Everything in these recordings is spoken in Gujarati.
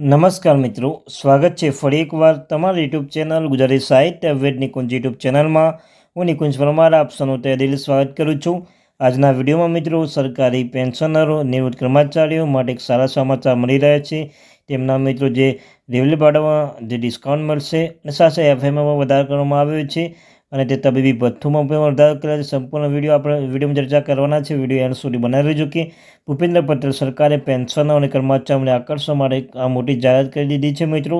નમસ્કાર મિત્રો સ્વાગત છે ફરી એકવાર તમારા યુટ્યુબ ચેનલ ગુજરાતી સાહિત્ય વેદ નિકુંજ યુટ્યુબ ચેનલમાં હું નિકુંજ પરમાર આપ તે દિલ સ્વાગત કરું છું આજના વિડીયોમાં મિત્રો સરકારી પેન્શનરો નિવૃત્ત કર્મચારીઓ માટે એક સારા સમાચાર મળી રહ્યા છે તેમના મિત્રો જે રેવલી ભાડામાં જે ડિસ્કાઉન્ટ મળશે અને સાથે એફએમમાં વધારો કરવામાં આવ્યો છે અને તે તબીબી ભથ્થુમાં પણ વધારો કર્યા છે સંપૂર્ણ વિડીયો આપણે વિડીયોમાં ચર્ચા કરવાના છે વિડીયો એન્ડ સુધી બનાવી રહ્યો કે ભૂપેન્દ્ર પટેલ સરકારે પેન્શનો અને કર્મચારીઓને આકર્ષવા માટે આ મોટી જાહેરાત કરી દીધી છે મિત્રો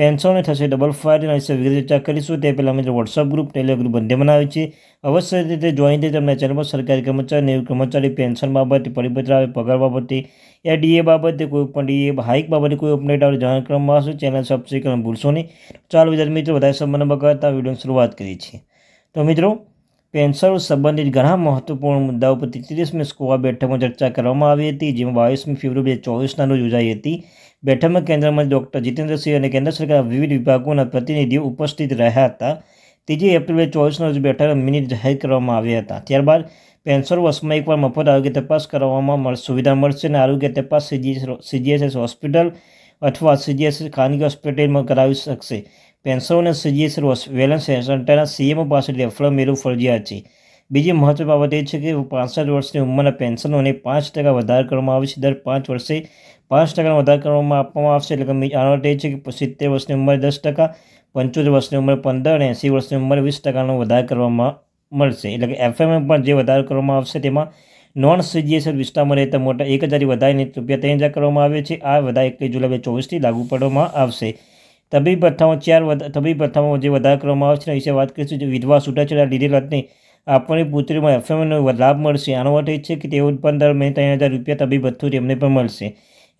પેન્શનો થશે ડબલ ફાયર એના વિશે વિગત ચર્ચા કરીશું તે પહેલાં મિત્રો વોટ્સઅપ ગ્રુપ ટેલિગ્રુપ ગ્રુપ બંને બનાવ્યું છે અવશ્ય રીતે જોઈન થઈ તમને ચેનલ પર સરકારી કર્મચારી નિવૃત્ત કર્મચારી પેન્શન બાબતે પરિપત્ર આવે પગાર બાબતે યા ડીએ બાબતે કોઈ પણ ડીએ હાઇક બાબતે કોઈ અપડેટ આવે જાણ કરવામાં આવશે ચેનલ સબસ્ક્રાઈબ કરવાનું ભૂલશો નહીં ચાલો વિદ્યાર્થી મિત્રો વધારે સંબંધ બગાડતા વિડીયોની શરૂઆત કરી છે તો મિત્રો પેન્શન સંબંધિત ઘણા મહત્વપૂર્ણ મુદ્દાઓ પર તેત્રીસમી સ્કોવા બેઠકમાં ચર્ચા કરવામાં આવી હતી જેમાં બાવીસમી ફેબ્રુઆરી બે ચોવીસના રોજ યોજાઈ હતી બેઠકમાં કેન્દ્રમાં ડૉક્ટર જીતેન્દ્રસિંહ અને કેન્દ્ર સરકારના વિવિધ વિભાગોના પ્રતિનિધિઓ ઉપસ્થિત રહ્યા હતા ત્રીજી એપ્રિલ બે ચોવીસના રોજ બેઠક મિનિટ જાહેર કરવામાં આવ્યા હતા ત્યારબાદ પેન્શન વર્ષમાં એકવાર મફત આરોગ્ય તપાસ કરવામાં સુવિધા મળશે અને આરોગ્ય તપાસ સીજીએસએસ હોસ્પિટલ અથવા સીજીએસએસ ખાનગી હોસ્પિટલમાં કરાવી શકશે પેન્શનોને સીજીએસ રોસ સંટાના સેન્ટરના સીએમઓ પાસે રેફરલ મેળવું ફરજિયાત છે બીજી મહત્વ બાબત એ છે કે પાંસઠ વર્ષની ઉંમરના પેન્શનોને પાંચ ટકા વધાર કરવામાં આવશે દર પાંચ વર્ષે પાંચ ટકાનો વધારો કરવામાં આપવામાં આવશે એટલે કે આનો એ છે કે સિત્તેર વર્ષની ઉંમર દસ ટકા પંચોતેર વર્ષની ઉંમર પંદર અને એંસી વર્ષની ઉંમર વીસ ટકાનો વધાર કરવામાં મળશે એટલે કે એફએમએમ પણ જે વધારો કરવામાં આવશે તેમાં નોન સીજીએસએલ વિસ્તારમાં રહેતા મોટા એક હજારથી વધારીને રૂપિયા ત્રણ હજાર કરવામાં આવે છે આ વધારે એકવીસ જુલાઈ બે ચોવીસથી લાગુ પાડવામાં આવશે તબીબી પ્રથાઓ ચાર તબીબી પ્રથામાં જે વધારો કરવામાં આવે છે વિશે વાત કરીશું જે વિધવા છૂટાછેડા લીધેલાને આપણી પુત્રીમાં એફએમનો લાભ મળશે આનો અર્થ એ છે કે તેઓ પણ દર મહિને ત્રણ હજાર રૂપિયા તબીબ ભથ્થું તેમને પણ મળશે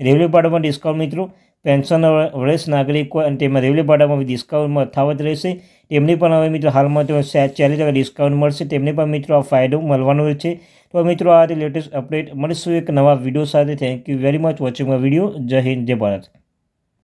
રેલવે ભાડામાં ડિસ્કાઉન્ટ મિત્રો પેન્શન વરિષ્ઠ નાગરિકો અને તેમાં રેલવે ભાડામાં ડિસ્કાઉન્ટમાં અથાવત રહેશે તેમને પણ હવે મિત્રો હાલમાં તો ચાલીસ ટકા ડિસ્કાઉન્ટ મળશે તેમને પણ મિત્રો આ ફાયદો મળવાનો છે તો મિત્રો આ લેટેસ્ટ અપડેટ મળીશું એક નવા વિડીયો સાથે thank you very much watching my video Jai Hind જય ભારત